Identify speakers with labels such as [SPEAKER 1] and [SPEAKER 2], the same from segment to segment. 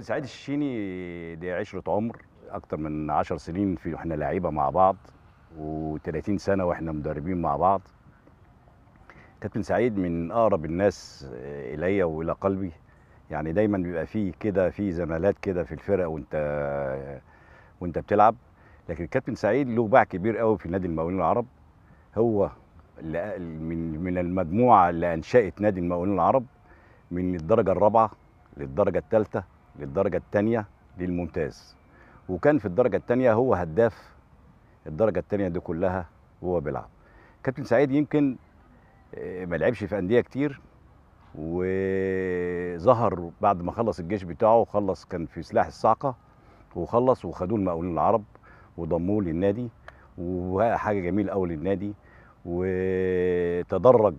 [SPEAKER 1] سعيد الشيني دي عشرة عمر أكتر من عشر سنين في إحنا لعيبة مع بعض و30 سنة وإحنا مدربين مع بعض كابتن سعيد من أقرب الناس إلي وإلى قلبي يعني دايما بيبقى فيه كده فيه زمالات كده في الفرق وأنت وأنت بتلعب لكن كابتن سعيد له باع كبير قوي في نادي المقاولين العرب هو من من المجموعة اللي أنشأت نادي المقاولين العرب من الدرجة الرابعة للدرجة الثالثة للدرجة الثانية للممتاز وكان في الدرجة الثانية هو هداف الدرجة الثانية دي كلها وهو بيلعب كابتن سعيد يمكن آه، ما لعبش في أندية كتير وظهر بعد ما خلص الجيش بتاعه خلص كان في سلاح الصاعقة وخلص وخدوه المقاولين العرب وضموه للنادي وحاجة جميل قوي للنادي وتدرج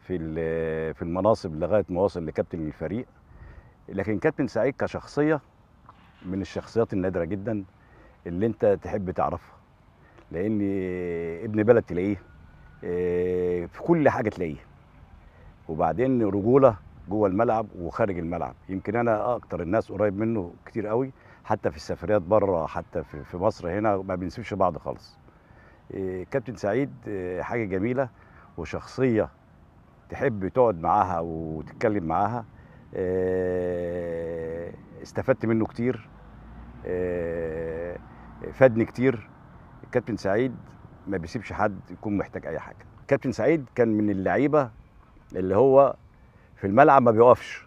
[SPEAKER 1] في في المناصب لغايه ما وصل لكابتن الفريق لكن كابتن سعيد كشخصيه من الشخصيات النادره جدا اللي انت تحب تعرفها لان ابن بلد تلاقيه آه، في كل حاجه تلاقيه وبعدين رجوله جوه الملعب وخارج الملعب يمكن انا اكتر الناس قريب منه كتير قوي حتى في السفريات بره حتى في مصر هنا ما بنسيبش بعض خالص آه، كابتن سعيد آه، حاجه جميله وشخصيه تحب تقعد معاها وتتكلم معاها آه، استفدت منه كتير آه، فادني كتير الكابتن سعيد ما بيسيبش حد يكون محتاج اي حاجه كابتن سعيد كان من اللعيبه اللي هو في الملعب ما بيقفش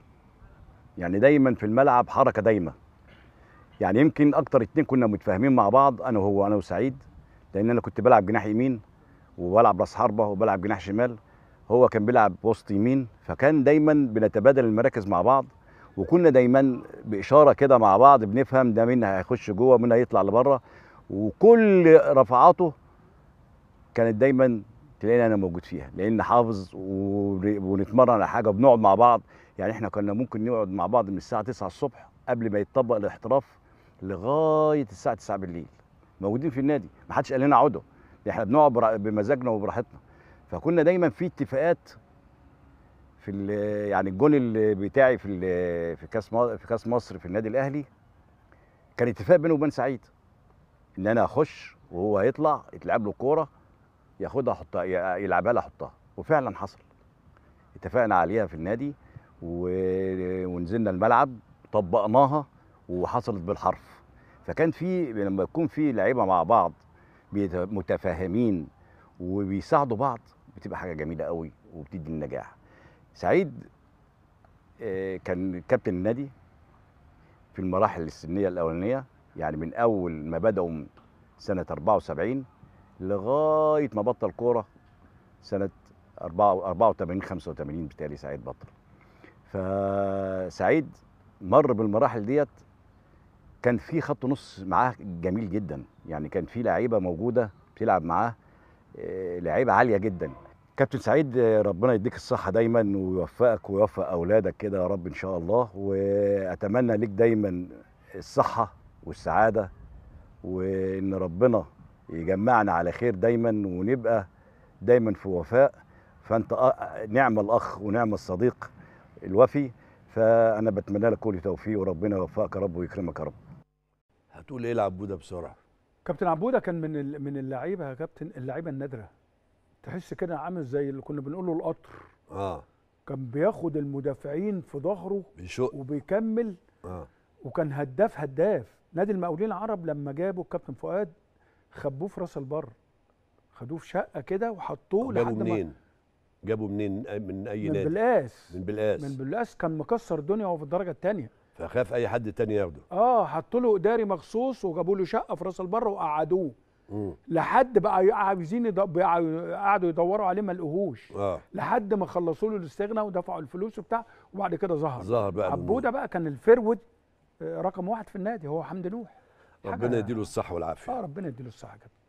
[SPEAKER 1] يعني دايما في الملعب حركه دايمه يعني يمكن اكتر اتنين كنا متفاهمين مع بعض انا وهو انا وسعيد لان انا كنت بلعب جناح يمين وبلعب راس حربه وبلعب جناح شمال هو كان بيلعب وسط يمين فكان دايما بنتبادل المراكز مع بعض وكنا دايما باشاره كده مع بعض بنفهم ده مين هيخش جوه ومين هيطلع لبره وكل رفعاته كانت دايما تلاقينا انا موجود فيها لان حافظ ونتمرن على حاجه بنقعد مع بعض يعني احنا كنا ممكن نقعد مع بعض من الساعه 9 الصبح قبل ما يتطبق الاحتراف لغايه الساعه 9 بالليل موجودين في النادي ما حدش قال لنا اقعدوا احنا بنقعد بمزاجنا وبراحتنا فكنا دايما في اتفاقات في يعني الجون بتاعي في في كاس في كاس مصر في النادي الاهلي كان اتفاق بينه وبين سعيد ان انا اخش وهو هيطلع يتلعب له كوره ياخدها احطها يلعبها لي احطها وفعلا حصل اتفقنا عليها في النادي ونزلنا الملعب طبقناها وحصلت بالحرف فكان في لما يكون في لعيبه مع بعض متفاهمين وبيساعدوا بعض بتبقى حاجه جميله قوي وبتدي النجاح سعيد آه، كان كابتن النادي في المراحل السنيه الاولانيه يعني من اول ما بداوا سنه 74 لغايه ما بطل كوره سنه 84 85 بتالي سعيد بطل فسعيد مر بالمراحل ديت كان في خط نص معاه جميل جدا يعني كان في لعيبه موجوده بتلعب معاه آه، لعيبه عاليه جدا كابتن سعيد آه، ربنا يديك الصحة دايما ويوفقك ويوفق أولادك كده يا رب إن شاء الله وأتمنى ليك دايما الصحة والسعادة وإن ربنا يجمعنا على خير دايما ونبقى دايما في وفاء فأنت نعم الأخ ونعم الصديق الوفي فأنا بتمنى لك كل توفيق وربنا يوفقك يا رب ويكرمك يا رب
[SPEAKER 2] هتقول إيه لعبودة بسرعة كابتن عبوده كان من من اللعيبه يا كابتن اللعيبه النادره تحس كده عامل زي اللي كنا بنقول له القطر اه كان بياخد المدافعين في ظهره بيشق وبيكمل اه وكان هداف هداف نادي المقاولين العرب لما جابوا الكابتن فؤاد خبوه في راس البر خدوه في شقه كده وحطوه لحد جابوا منين؟
[SPEAKER 1] جابوا منين من اي من نادي؟ من بلقاس من بلقاس من
[SPEAKER 2] بلقاس كان مكسر الدنيا وهو في الدرجه الثانيه
[SPEAKER 1] فخاف اي حد تاني ياخده
[SPEAKER 2] اه حطوا له اداري مخصوص وجابوا له شقه في راس البر وقعدوه لحد بقى عايزين قعدوا يدوروا عليه ما لقوهوش آه. لحد ما خلصوا له الاستغنى ودفعوا الفلوس وبتاع وبعد كده ظهر ظهر بقى عبوده بقى كان الفرود آه، رقم واحد في النادي هو حمد نوح ربنا
[SPEAKER 1] يديله الصحه والعافيه
[SPEAKER 2] اه ربنا يديله الصحه كده